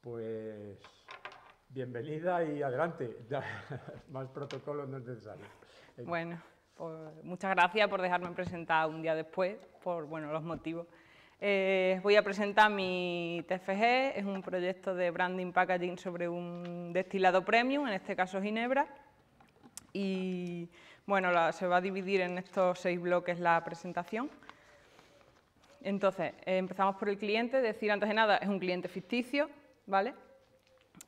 Pues bienvenida y adelante. Más protocolos no es necesario. Bueno, pues, muchas gracias por dejarme presentar un día después, por bueno, los motivos. Eh, voy a presentar mi TFG, es un proyecto de branding packaging sobre un destilado premium, en este caso Ginebra. Y bueno, se va a dividir en estos seis bloques la presentación. Entonces, eh, empezamos por el cliente, decir antes de nada, es un cliente ficticio, ¿vale?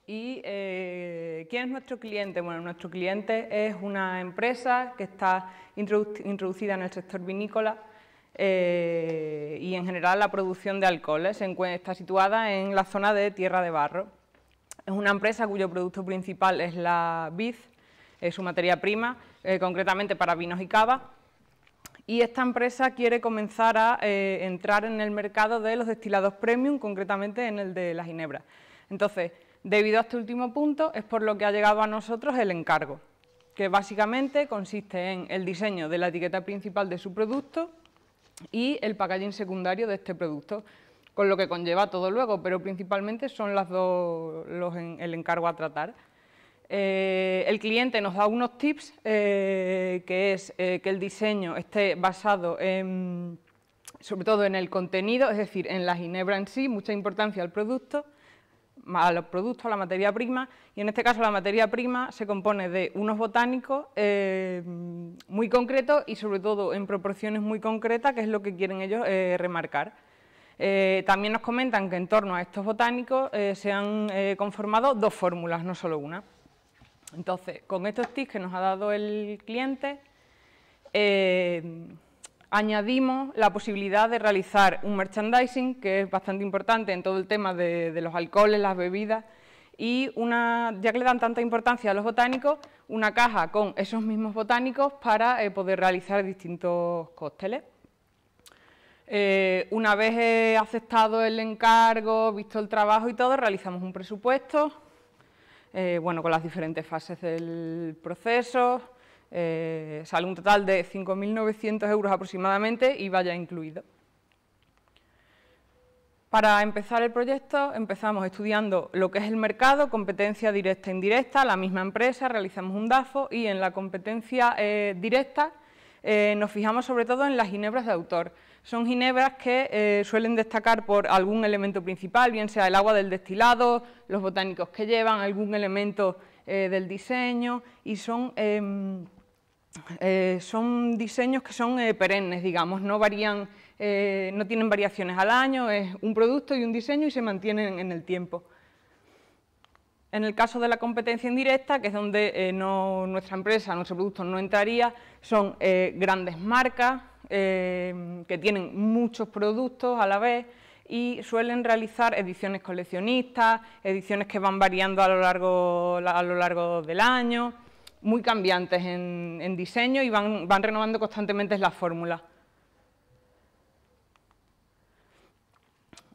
¿Y eh, quién es nuestro cliente? Bueno, nuestro cliente es una empresa que está introducida en el sector vinícola eh, y en general la producción de alcoholes. está situada en la zona de Tierra de Barro. Es una empresa cuyo producto principal es la vid, es su materia prima, eh, concretamente para vinos y cava. Y esta empresa quiere comenzar a entrar en el mercado de los destilados premium, concretamente en el de la ginebra. Entonces, debido a este último punto, es por lo que ha llegado a nosotros el encargo, que básicamente consiste en el diseño de la etiqueta principal de su producto y el packaging secundario de este producto, con lo que conlleva todo luego, pero principalmente son las dos, los el encargo a tratar. Eh, el cliente nos da unos tips, eh, que es eh, que el diseño esté basado sobre todo en el contenido, es decir, en la ginebra en sí, mucha importancia al producto, a los productos, a la materia prima, y en este caso la materia prima se compone de unos botánicos eh, muy concretos y sobre todo en proporciones muy concretas, que es lo que quieren ellos eh, remarcar. Eh, también nos comentan que en torno a estos botánicos se han conformado dos fórmulas, no solo una. Entonces, con estos tips que nos ha dado el cliente, añadimos la posibilidad de realizar un merchandising, que es bastante importante en todo el tema de, los alcoholes, las bebidas, y una, ya que le dan tanta importancia a los botánicos, una caja con esos mismos botánicos para eh, poder realizar distintos cócteles. Eh, una vez aceptado el encargo, visto el trabajo y todo, realizamos un presupuesto, eh, bueno, con las diferentes fases del proceso, eh, sale un total de 5.900 euros aproximadamente y vaya incluido. Para empezar el proyecto empezamos estudiando lo que es el mercado, competencia directa e indirecta, la misma empresa, realizamos un DAFO y en la competencia eh, directa eh, nos fijamos sobre todo en las ginebras de autor. Son ginebras que eh, suelen destacar por algún elemento principal, bien sea el agua del destilado, los botánicos que llevan, algún elemento del diseño y son em, eh, son diseños que son eh, perennes, digamos, no varían, eh, no tienen variaciones al año, es un producto y un diseño y se mantienen en el tiempo. En el caso de la competencia indirecta, que es donde nuestra empresa, nuestro producto no entraría, son grandes marcas que tienen muchos productos a la vez y suelen realizar ediciones coleccionistas, ediciones que van variando a lo largo del año muy cambiantes en, diseño y van, renovando constantemente las fórmulas.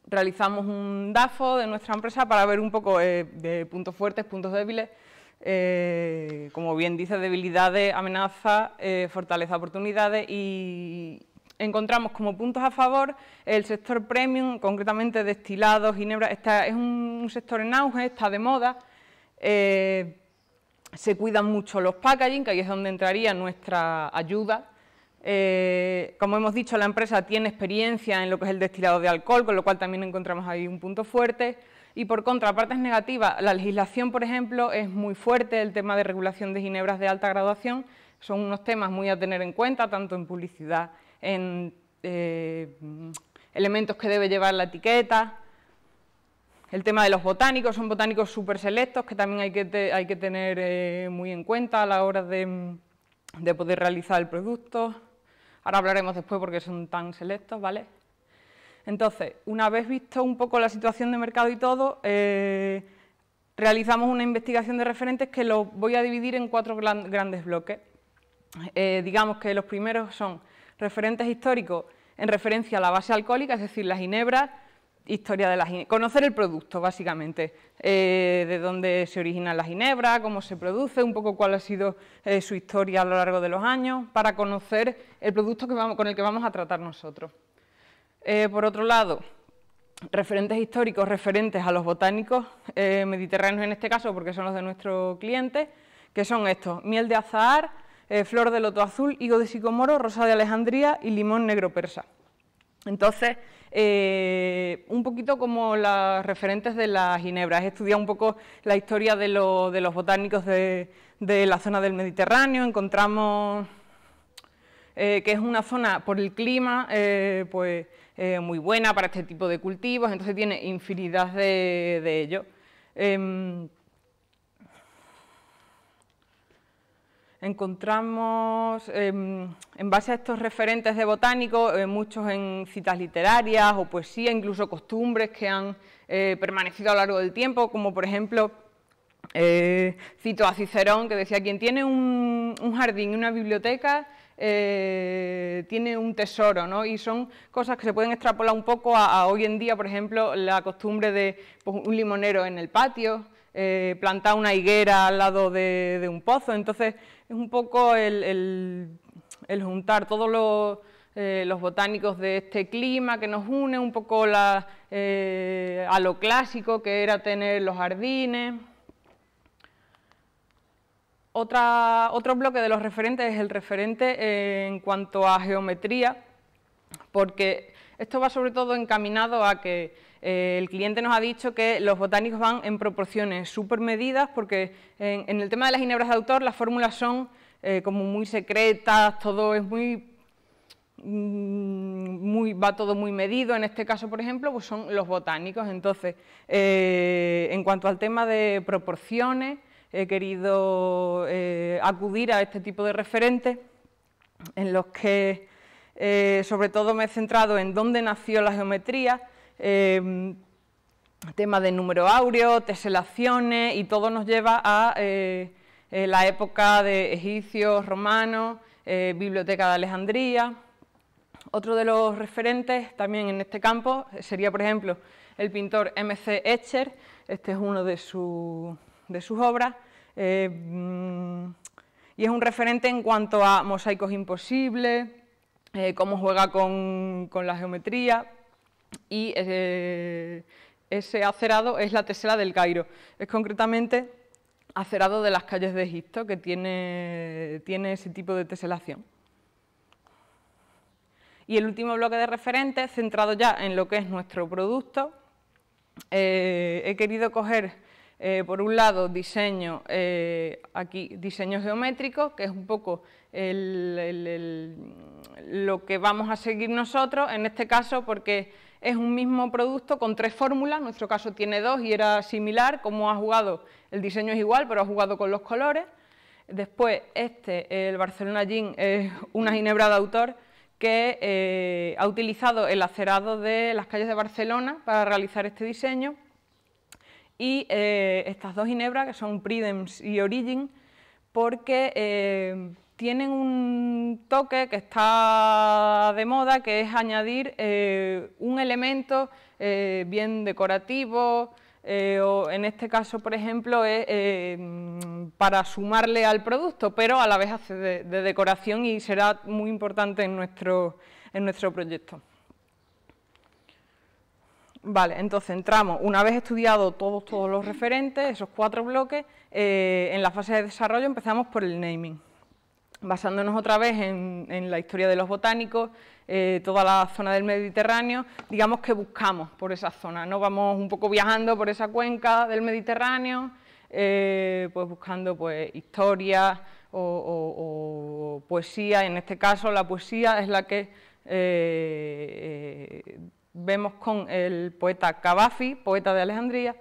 realizamos un DAFO de nuestra empresa para ver un poco eh, de puntos fuertes, puntos débiles, eh, como bien dice, debilidades, amenazas, eh, fortaleza, oportunidades y encontramos como puntos a favor el sector premium, concretamente destilados, ginebra, es un sector en auge, está de moda, se cuidan mucho los packaging, que ahí es donde entraría nuestra ayuda. Eh, como hemos dicho, la empresa tiene experiencia en lo que es el destilado de alcohol, con lo cual también encontramos ahí un punto fuerte. Y por contraparte es negativa la legislación, por ejemplo, es muy fuerte, el tema de regulación de ginebras de alta graduación, son unos temas muy a tener en cuenta, tanto en publicidad, en eh, elementos que debe llevar la etiqueta, el tema de los botánicos, son botánicos súper selectos que también hay que, hay que tener eh, muy en cuenta a la hora de, poder realizar el producto. Ahora hablaremos después porque son tan selectos, ¿vale? Entonces, una vez visto un poco la situación de mercado y todo, eh, realizamos una investigación de referentes que los voy a dividir en cuatro grandes bloques. Eh, digamos que los primeros son referentes históricos en referencia a la base alcohólica, es decir, las ginebras, historia de la conocer el producto básicamente, eh, de dónde se origina la ginebra, cómo se produce, un poco cuál ha sido eh, su historia a lo largo de los años, para conocer el producto con el que vamos a tratar nosotros. Eh, por otro lado, referentes históricos referentes a los botánicos mediterráneos en este caso, porque son los de nuestro cliente, que son estos, miel de azahar, flor de loto azul, higo de sicomoro, rosa de alejandría y limón negro persa. Entonces, eh, un poquito como las referentes de la Ginebra, he estudiado un poco la historia de, los botánicos de, la zona del Mediterráneo, encontramos eh, que es una zona por el clima eh, pues, muy buena para este tipo de cultivos, entonces tiene infinidad de, de ellos. Em, Encontramos, em, en base a estos referentes de botánicos, eh, muchos en citas literarias o poesía, incluso costumbres que han eh, permanecido a lo largo del tiempo, como por ejemplo, eh, cito a Cicerón, que decía, quien tiene un, jardín y una biblioteca, tiene un tesoro, ¿no? Y son cosas que se pueden extrapolar un poco a, hoy en día, por ejemplo, la costumbre de pues, un limonero en el patio, eh, plantar una higuera al lado de, un pozo. Entonces, es un poco el, juntar todos eh, los, botánicos de este clima que nos une, un poco eh, a lo clásico que era tener los jardines. otro bloque de los referentes es el referente en cuanto a geometría, porque esto va sobre todo encaminado a que el cliente nos ha dicho que los botánicos van en proporciones súper medidas porque en, el tema de las ginebras de autor las fórmulas son eh, como muy secretas, todo es mm, muy va todo muy medido, en este caso, por ejemplo, pues son los botánicos. Entonces, eh, en cuanto al tema de proporciones, he querido eh, acudir a este tipo de referentes en los que sobre todo me he centrado en dónde nació la geometría, Em, tema de número áureo, teselaciones, y todo nos lleva a eh, eh, la época de egipcios, romanos, eh, Biblioteca de Alejandría. Otro de los referentes también en este campo sería, por ejemplo, el pintor M.C. Etcher, este es uno de, sus obras, em, y es un referente en cuanto a mosaicos imposibles, cómo juega con la geometría, y eh, ese acerado es la tesela del Cairo. Es concretamente acerado de las calles de Egipto que tiene, ese tipo de teselación. Y el último bloque de referentes, centrado ya en lo que es nuestro producto, eh, he querido coger eh, por un lado, diseño, eh, aquí, geométrico, que es un poco lo que vamos a seguir nosotros, en este caso porque es un mismo producto con tres fórmulas, nuestro caso tiene dos y era similar, como ha jugado, el diseño es igual, pero ha jugado con los colores. Después, este, el Barcelona Gin, es una ginebra de autor, que eh, ha utilizado el acerado de las calles de Barcelona para realizar este diseño y eh, estas dos ginebras, que son Pridems y Origin, porque eh, tienen un toque que está de moda, que es añadir eh, un elemento bien decorativo, o en este caso, por ejemplo, es para sumarle al producto, pero a la vez hace de, decoración y será muy importante en nuestro proyecto. Vale, entonces entramos, una vez estudiado todos, todos los referentes, esos cuatro bloques, eh, en la fase de desarrollo empezamos por el naming, basándonos otra vez en, la historia de los botánicos, eh, toda la zona del Mediterráneo, digamos que buscamos por esa zona, ¿no? vamos un poco viajando por esa cuenca del Mediterráneo, eh, pues buscando pues, historia o, o, poesía, en este caso la poesía es la que vemos con el poeta Cabafi, poeta de Alejandría,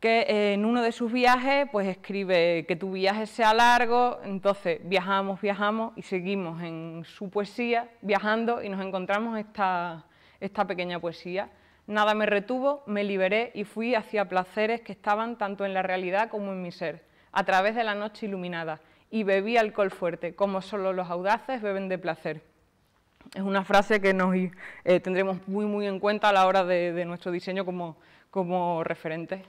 que en uno de sus viajes pues escribe que tu viaje sea largo, entonces viajamos, viajamos y seguimos en su poesía viajando y nos encontramos esta, esta pequeña poesía. Nada me retuvo, me liberé y fui hacia placeres que estaban tanto en la realidad como en mi ser, a través de la noche iluminada, y bebí alcohol fuerte, como solo los audaces beben de placer es una frase que nos eh, tendremos muy, muy en cuenta a la hora de, nuestro diseño como, referente.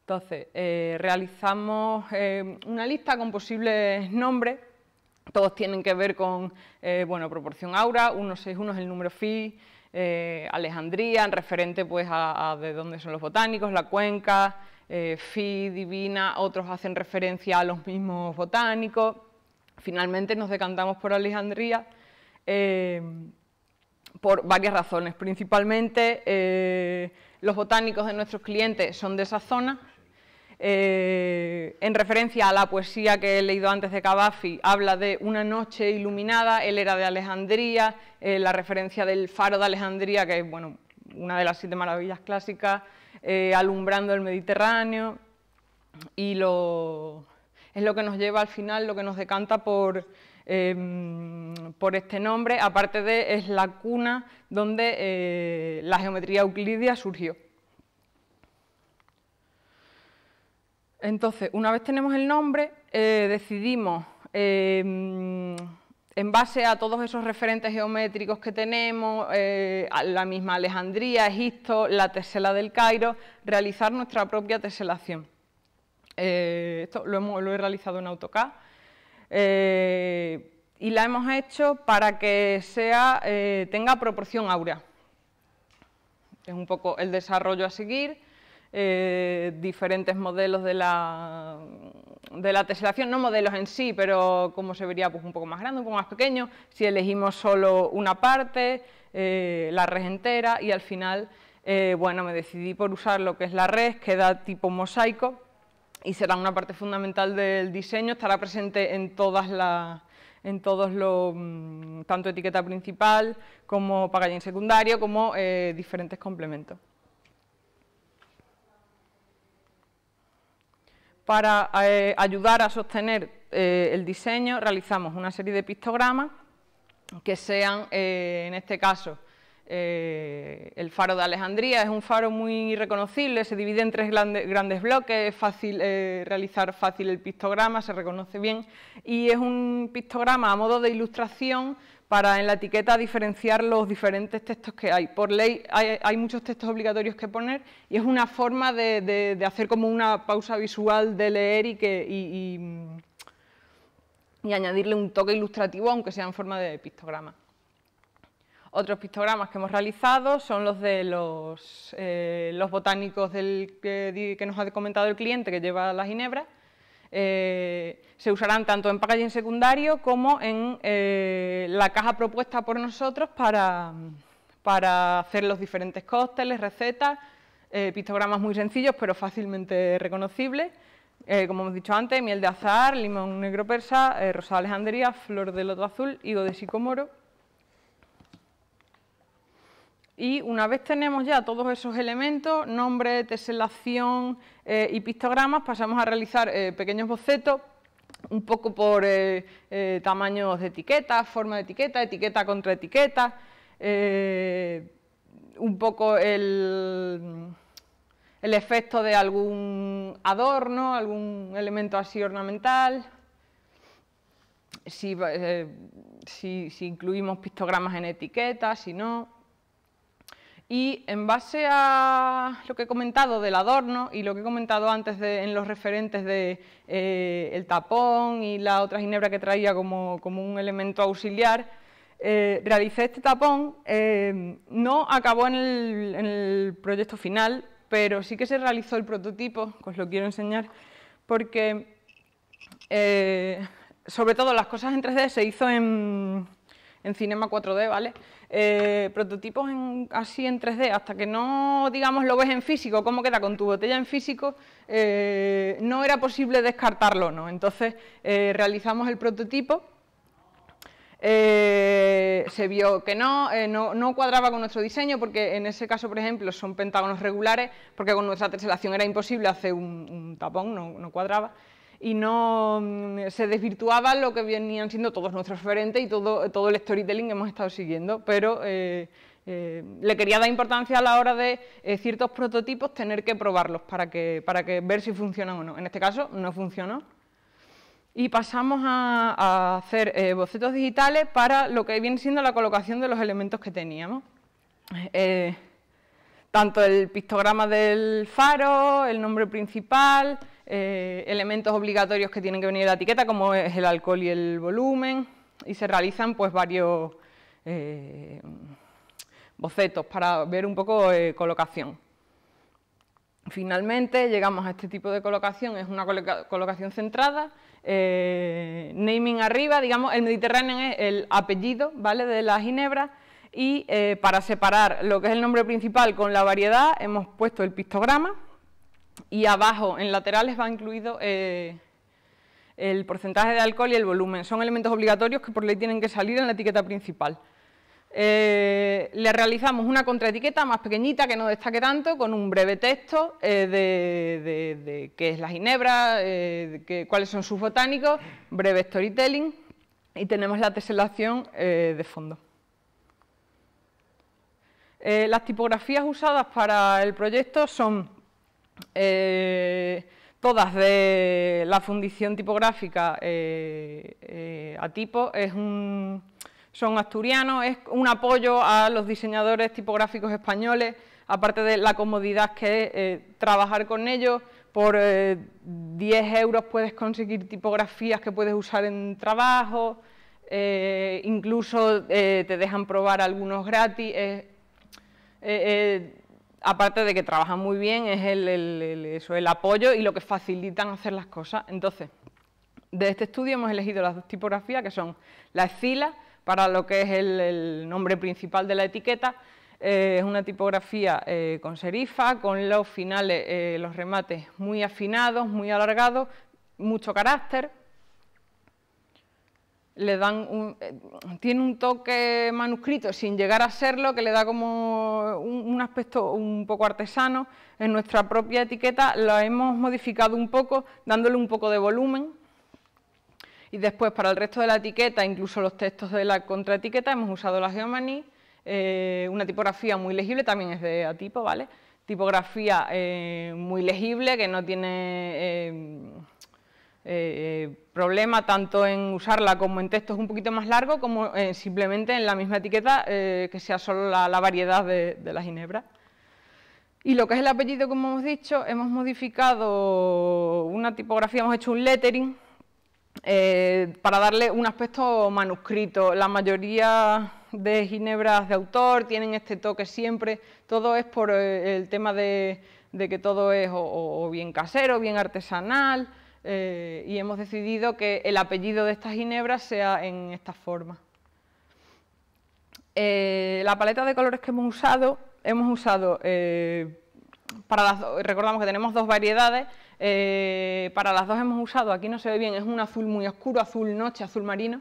Entonces, eh, realizamos eh, una lista con posibles nombres, todos tienen que ver con, bueno, proporción aura, 161 es el número phi, Alejandría, en referente pues a, de dónde son los botánicos, la cuenca, phi, divina, otros hacen referencia a los mismos botánicos, finalmente nos decantamos por Alejandría, eh, por varias razones. Principalmente, eh, los botánicos de nuestros clientes son de esa zona. Eh, en referencia a la poesía que he leído antes de Cavafy, habla de una noche iluminada, él era de Alejandría, la referencia del faro de Alejandría, que es bueno, una de las siete maravillas clásicas, alumbrando el Mediterráneo, y lo, es lo que nos lleva al final, lo que nos decanta por Em, por este nombre, aparte de es la cuna donde eh, la geometría euclidia surgió. Entonces, una vez tenemos el nombre, eh, decidimos, em, en base a todos esos referentes geométricos que tenemos, eh, la misma Alejandría, Egipto, la tesela del Cairo, realizar nuestra propia teselación. esto lo he realizado en AutoCAD eh, y la hemos hecho para que sea, eh, tenga proporción áurea. Es un poco el desarrollo a seguir, eh, diferentes modelos de la, teselación, no modelos en sí, pero como se vería pues, un poco más grande, un poco más pequeño, si elegimos solo una parte, la red entera y al final, bueno, me decidí por usar lo que es la red, que da tipo mosaico, y será una parte fundamental del diseño, estará presente en todas las en todos los, mm, tanto etiqueta principal como pagallín secundario, como eh, diferentes complementos. Para eh, ayudar a sostener eh, el diseño, realizamos una serie de pictogramas que sean, en este caso, eh, el faro de Alejandría es un faro muy reconocible, se divide en tres grandes bloques, es fácil eh, realizar fácil el pictograma, se reconoce bien y es un pictograma a modo de ilustración para en la etiqueta diferenciar los diferentes textos que hay. Por ley hay, muchos textos obligatorios que poner y es una forma de, hacer como una pausa visual de leer y que... y añadirle un toque ilustrativo, aunque sea en forma de pictograma. Otros pictogramas que hemos realizado son los de los, eh, botánicos que, nos ha comentado el cliente que lleva la ginebra. Eh, se usarán tanto en packaging secundario como en eh, la caja propuesta por nosotros para, hacer los diferentes cócteles, recetas, pictogramas muy sencillos pero fácilmente reconocibles. como hemos dicho antes, miel de azahar, limón negro persa, rosa alejandría, flor de loto azul, higo de sicomoro y una vez tenemos ya todos esos elementos, nombre, teselación eh, y pictogramas, pasamos a realizar eh, pequeños bocetos un poco por eh, tamaños de etiqueta, forma de etiqueta, etiqueta contra etiqueta, un poco el, efecto de algún adorno, algún elemento así ornamental. Si, incluimos pictogramas en etiquetas, si no. Y en base a lo que he comentado del adorno y lo que he comentado antes en los referentes de eh, tapón y la otra ginebra que traía como, un elemento auxiliar, eh, realicé este tapón, eh, no acabó en el, proyecto final, pero sí que se realizó el prototipo, os lo quiero enseñar, porque sobre todo las cosas en 3D se hizo en, en Cinema 4D, ¿vale? Eh, prototipos así en 3D, hasta que no, digamos, lo ves en físico, cómo queda con tu botella en físico, eh, no era posible descartarlo, ¿no? Entonces eh, realizamos el prototipo. se vio que no, no, cuadraba con nuestro diseño, porque en ese caso, por ejemplo, son pentágonos regulares, porque con nuestra teselación era imposible hacer un, tapón, no, no cuadraba y no mm, se desvirtuaba lo que venían siendo todos nuestros referentes y todo, el storytelling que hemos estado siguiendo, pero eh, eh, le quería dar importancia a la hora de eh, ciertos prototipos tener que probarlos para, que, ver si funcionan o no. En este caso no funcionó. Y pasamos a hacer bocetos digitales para lo que viene siendo la colocación de los elementos que teníamos tanto el pictograma del faro, el nombre principal, eh, elementos obligatorios que tienen que venir en la etiqueta, como es el alcohol y el volumen, y se realizan pues varios eh, bocetos para ver un poco eh, colocación. Finalmente llegamos a este tipo de colocación, es una colocación centrada, naming arriba, digamos, el Mediterráneo es el apellido ¿vale? de la ginebra, y para separar lo que es el nombre principal con la variedad hemos puesto el pictograma, y abajo, en laterales, va incluido eh, el porcentaje de alcohol y el volumen. Son elementos obligatorios que por ley tienen que salir en la etiqueta principal. Eh, le realizamos una contraetiqueta más pequeñita que no destaque tanto, con un breve texto eh, de, qué es la ginebra, cuáles son sus botánicos, breve storytelling y tenemos la teselación de fondo. las tipografías usadas para el proyecto son eh, todas de la fundición tipográfica eh, eh, a tipo, es un, son asturianos, es un apoyo a los diseñadores tipográficos españoles, aparte de la comodidad que es trabajar con ellos, por 10 euros puedes conseguir tipografías que puedes usar en trabajo, incluso te dejan probar algunos gratis aparte de que trabajan muy bien, es el, eso, el apoyo y lo que facilitan hacer las cosas. Entonces, de este estudio hemos elegido las dos tipografías, que son la escila, para lo que es el, nombre principal de la etiqueta, eh, es una tipografía eh, con serifa, con los finales, eh, los remates muy afinados, muy alargados, mucho carácter, le dan un, eh, tiene un toque manuscrito sin llegar a serlo, que le da como un, aspecto un poco artesano. En nuestra propia etiqueta la hemos modificado un poco, dándole un poco de volumen. Y después, para el resto de la etiqueta, incluso los textos de la contraetiqueta, hemos usado la Geomani, eh, una tipografía muy legible, también es de Atipo, ¿vale? Tipografía eh, muy legible, que no tiene eh, problema tanto en usarla como en textos un poquito más largos, como simplemente en la misma etiqueta eh, que sea solo la, variedad de, de, la ginebra. Y lo que es el apellido, como hemos dicho, hemos modificado una tipografía, hemos hecho un lettering eh, para darle un aspecto manuscrito. La mayoría de ginebras de autor tienen este toque siempre, todo es por el tema de, que todo es o bien casero, bien artesanal, eh, y hemos decidido que el apellido de estas ginebras sea en esta forma. Eh, la paleta de colores que hemos usado, hemos usado, eh, recordamos que tenemos dos variedades, para las dos hemos usado, aquí no se ve bien, es un azul muy oscuro, azul noche, azul marino,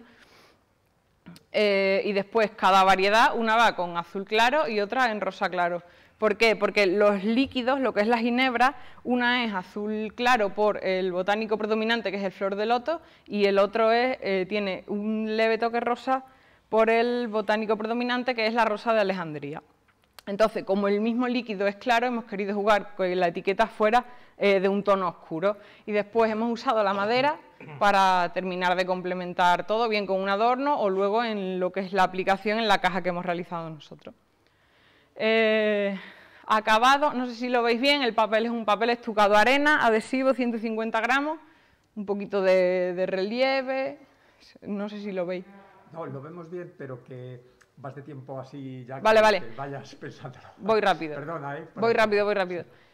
y después cada variedad, una va con azul claro y otra en rosa claro. ¿Por qué? Porque los líquidos, lo que es la ginebra, una es azul claro por el botánico predominante, que es el flor de loto, y el otro es, eh, tiene un leve toque rosa por el botánico predominante, que es la rosa de Alejandría. Entonces, como el mismo líquido es claro, hemos querido jugar con la etiqueta fuera eh, de un tono oscuro. Y después hemos usado la madera para terminar de complementar todo, bien con un adorno o luego en lo que es la aplicación en la caja que hemos realizado nosotros. Eh, acabado, no sé si lo veis bien, el papel es un papel estucado arena, adhesivo, 150 gramos, un poquito de, relieve, no sé si lo veis. No, lo vemos bien, pero que vas de tiempo así ya vale, que, vale. vayas pensando, Voy eh, rápido. Voy rápido, voy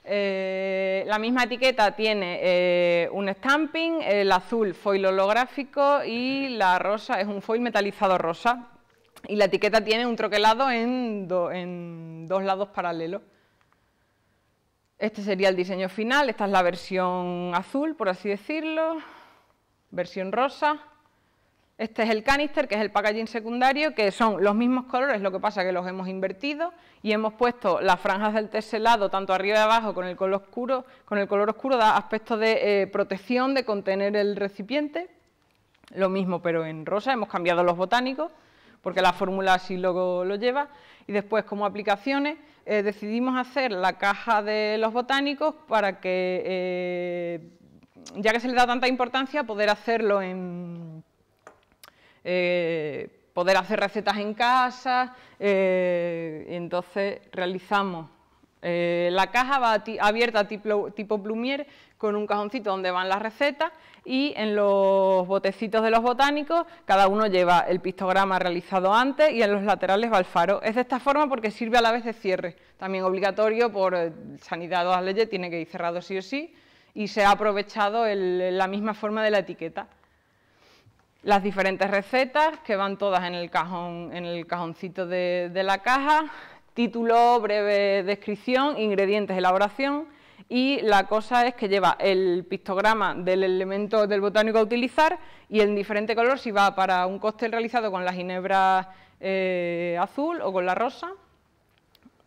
eh, rápido. la misma etiqueta tiene un stamping, el azul foil holográfico y la rosa es un foil metalizado rosa, y la etiqueta tiene un troquelado en, dos lados paralelos. Este sería el diseño final, esta es la versión azul, por así decirlo, versión rosa. Este es el canister, que es el packaging secundario, que son los mismos colores, lo que pasa es que los hemos invertido y hemos puesto las franjas del tercer lado, tanto arriba y abajo con el color oscuro, con el color oscuro da aspecto de eh, protección, de contener el recipiente. Lo mismo, pero en rosa, hemos cambiado los botánicos porque la fórmula así luego lo lleva. Y después, como aplicaciones, eh, decidimos hacer la caja de los botánicos para que, eh, ya que se le da tanta importancia, poder hacerlo en... Eh, poder hacer recetas en casa, entonces realizamos eh, la caja va abierta tipo, plumier con un cajoncito donde van las recetas y en los botecitos de los botánicos cada uno lleva el pictograma realizado antes y en los laterales va el faro. Es de esta forma porque sirve a la vez de cierre, también obligatorio por eh, sanidad o las leyes, tiene que ir cerrado sí o sí y se ha aprovechado la misma forma de la etiqueta. Las diferentes recetas que van todas en el, cajón, en el cajoncito de la caja, Título, breve descripción, ingredientes, elaboración y la cosa es que lleva el pictograma del elemento del botánico a utilizar y en diferente color si va para un cóctel realizado con la ginebra eh, azul o con la rosa,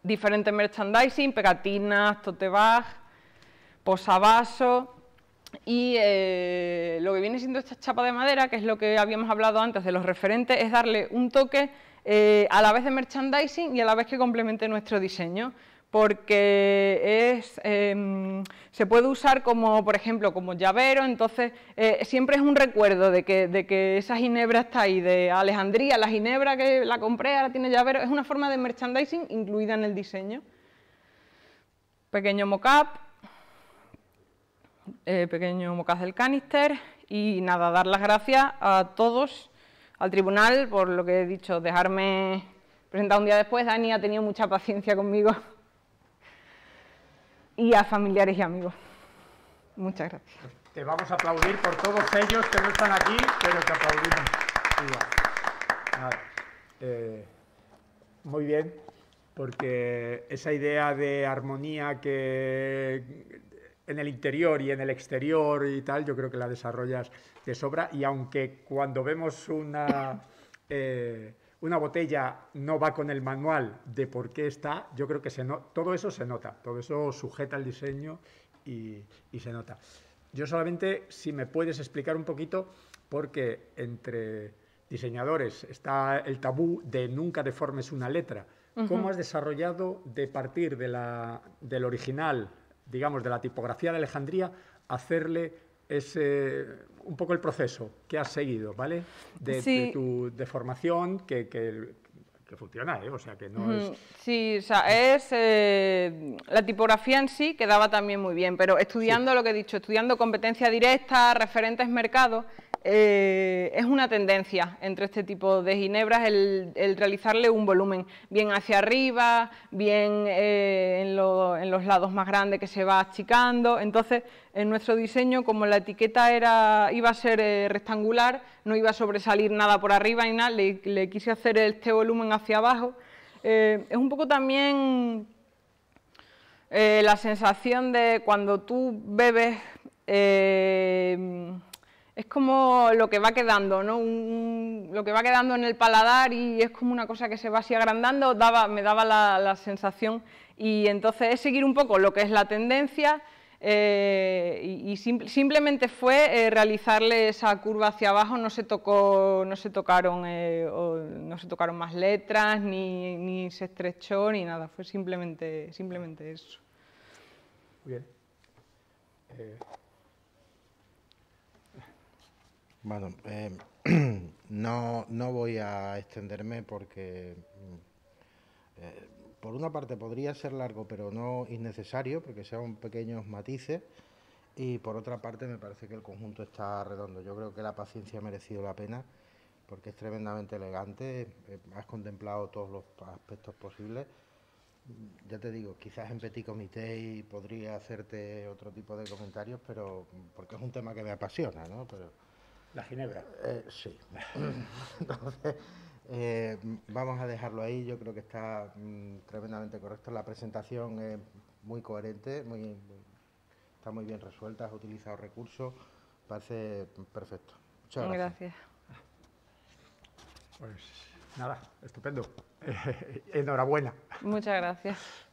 diferentes merchandising, pegatinas, tote bag, posavasos y eh, lo que viene siendo esta chapa de madera, que es lo que habíamos hablado antes de los referentes, es darle un toque eh, a la vez de merchandising y a la vez que complemente nuestro diseño porque es, em, se puede usar como, por ejemplo, como llavero, entonces eh, siempre es un recuerdo de que, esa ginebra está ahí, de Alejandría, la ginebra que la compré, ahora tiene llavero, es una forma de merchandising incluida en el diseño. Pequeño mockup, eh, pequeño mock-up del canister y nada, dar las gracias a todos al tribunal, por lo que he dicho, dejarme presentar un día después. Dani ha tenido mucha paciencia conmigo y a familiares y amigos. Muchas gracias. Te vamos a aplaudir por todos ellos que no están aquí, pero te aplaudimos eh, muy bien, porque esa idea de armonía que en el interior y en el exterior y tal, yo creo que la desarrollas de sobra. Y aunque cuando vemos una, eh, una botella no va con el manual de por qué está, yo creo que todo eso se nota, todo eso sujeta el diseño y, se nota. Yo solamente, si me puedes explicar un poquito, porque entre diseñadores está el tabú de nunca deformes una letra. ¿Cómo has desarrollado de partir de la, del original digamos, de la tipografía de Alejandría, hacerle ese, un poco el proceso que has seguido, ¿vale? De, tu deformación que, funciona, ¿eh? O sea, que no es... Sí, o sea, es... Eh, la tipografía en sí quedaba también muy bien, pero estudiando lo que he dicho, estudiando competencia directa, referentes mercados, eh, es una tendencia entre este tipo de ginebras el, realizarle un volumen, bien hacia arriba, bien eh, en, los lados más grandes que se va achicando. Entonces, en nuestro diseño, como la etiqueta era, iba a ser eh, rectangular, no iba a sobresalir nada por arriba y nada, le quise hacer este volumen hacia abajo. es un poco también la sensación de cuando tú bebes es como lo que va quedando, ¿no? lo que va quedando en el paladar y es como una cosa que se va así agrandando, daba, me daba la, sensación. Y entonces es seguir un poco lo que es la tendencia eh, y, simplemente fue eh, realizarle esa curva hacia abajo, no se, tocó, no se, tocaron, eh, no se tocaron más letras, ni, se estrechó, ni nada, fue simplemente, simplemente eso. Bien. Bueno, em, no, no, voy a extenderme porque, mm, eh, por una parte, podría ser largo, pero no innecesario, porque sean pequeños matices, y por otra parte, me parece que el conjunto está redondo. Yo creo que la paciencia ha merecido la pena, porque es tremendamente elegante, eh, has contemplado todos los aspectos posibles. Mm, ya te digo, quizás en Petit Comité podría hacerte otro tipo de comentarios, pero mm, porque es un tema que me apasiona, ¿no? Pero, la ginebra. Eh, sí. Entonces, eh, vamos a dejarlo ahí. Yo creo que está mm, tremendamente correcto. La presentación es muy coherente, muy, está muy bien resuelta, ha utilizado recursos. Parece perfecto. Muchas gracias. gracias. Pues nada, estupendo. Enhorabuena. Muchas gracias.